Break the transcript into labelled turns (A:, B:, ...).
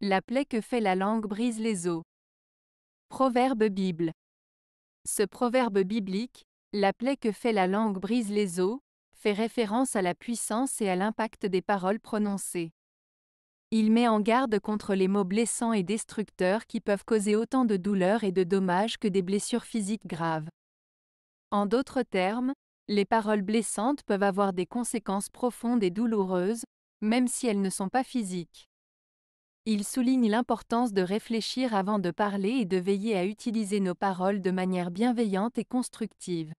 A: La plaie que fait la langue brise les os. Proverbe Bible. Ce proverbe biblique, la plaie que fait la langue brise les os, fait référence à la puissance et à l'impact des paroles prononcées. Il met en garde contre les mots blessants et destructeurs qui peuvent causer autant de douleurs et de dommages que des blessures physiques graves. En d'autres termes, les paroles blessantes peuvent avoir des conséquences profondes et douloureuses, même si elles ne sont pas physiques. Il souligne l'importance de réfléchir avant de parler et de veiller à utiliser nos paroles de manière bienveillante et constructive.